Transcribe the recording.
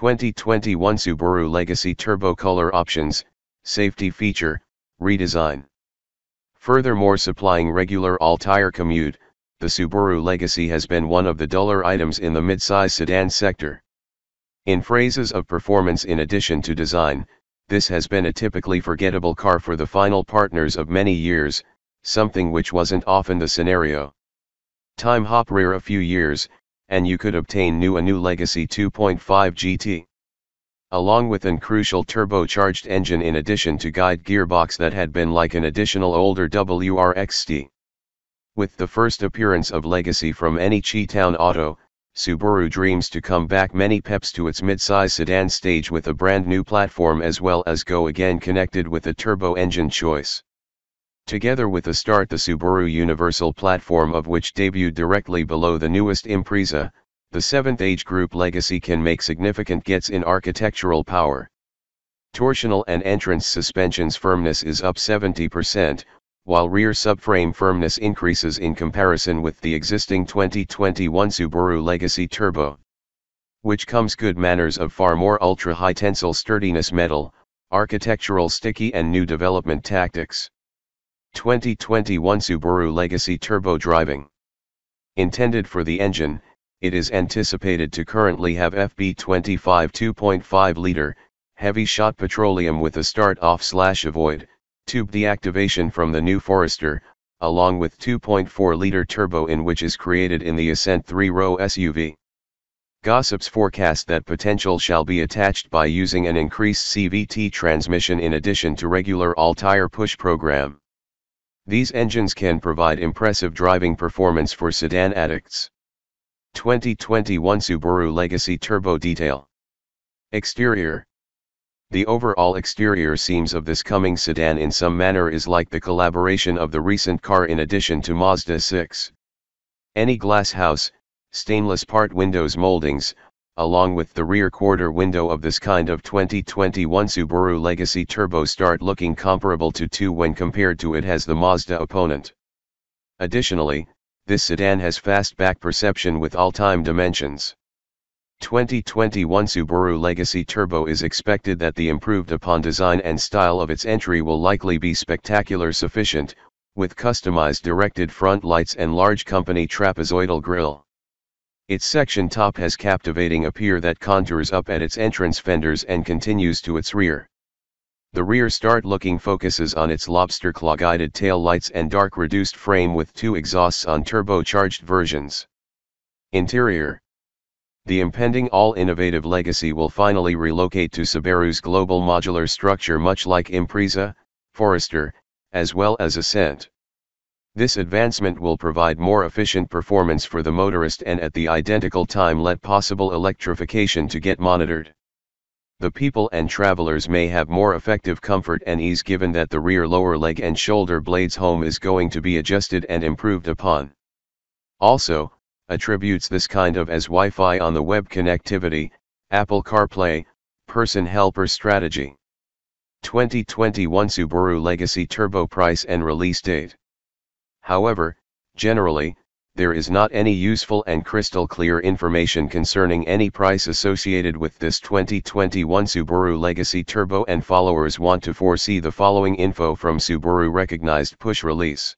2021 Subaru Legacy Turbo Color Options, Safety Feature, Redesign. Furthermore supplying regular all-tire commute, the Subaru Legacy has been one of the duller items in the midsize sedan sector. In phrases of performance in addition to design, this has been a typically forgettable car for the final partners of many years, something which wasn't often the scenario. Time hop rear a few years, and you could obtain new a new Legacy 2.5 GT. Along with an crucial turbocharged engine in addition to guide gearbox that had been like an additional older WRXT. With the first appearance of Legacy from any Cheetown auto, Subaru dreams to come back many peps to its midsize sedan stage with a brand new platform as well as go again connected with a turbo engine choice together with the start the Subaru Universal platform of which debuted directly below the newest Impreza, the 7th Age Group legacy can make significant gets in architectural power. Torsional and entrance suspensions firmness is up 70%, while rear subframe firmness increases in comparison with the existing 2021 Subaru Legacy Turbo. Which comes good manners of far more ultra-high tensile sturdiness metal, architectural sticky and new development tactics. 2021 Subaru Legacy Turbo Driving. Intended for the engine, it is anticipated to currently have FB25 2.5-liter, heavy-shot petroleum with a start-off slash avoid, tube deactivation from the new Forester, along with 2.4-liter turbo in which is created in the Ascent 3-row SUV. Gossips forecast that potential shall be attached by using an increased CVT transmission in addition to regular all-tire push program. These engines can provide impressive driving performance for sedan addicts. 2021 Subaru Legacy Turbo Detail Exterior The overall exterior seams of this coming sedan in some manner is like the collaboration of the recent car in addition to Mazda 6. Any glass house, stainless part windows moldings, along with the rear quarter window of this kind of 2021 Subaru Legacy Turbo Start looking comparable to 2 when compared to it has the Mazda opponent. Additionally, this sedan has fastback perception with all-time dimensions. 2021 Subaru Legacy Turbo is expected that the improved upon design and style of its entry will likely be spectacular sufficient, with customized directed front lights and large company trapezoidal grille. Its section top has captivating a pier that contours up at its entrance fenders and continues to its rear. The rear start looking focuses on its lobster claw guided tail lights and dark reduced frame with two exhausts on turbocharged versions. Interior The impending all innovative legacy will finally relocate to Subaru's global modular structure much like Impreza, Forester, as well as Ascent. This advancement will provide more efficient performance for the motorist and at the identical time let possible electrification to get monitored. The people and travelers may have more effective comfort and ease given that the rear lower leg and shoulder blades home is going to be adjusted and improved upon. Also, attributes this kind of as Wi-Fi on the web connectivity, Apple CarPlay, person helper strategy. 2021 Subaru Legacy Turbo Price and Release Date However, generally, there is not any useful and crystal clear information concerning any price associated with this 2021 Subaru Legacy Turbo and followers want to foresee the following info from Subaru recognized push release.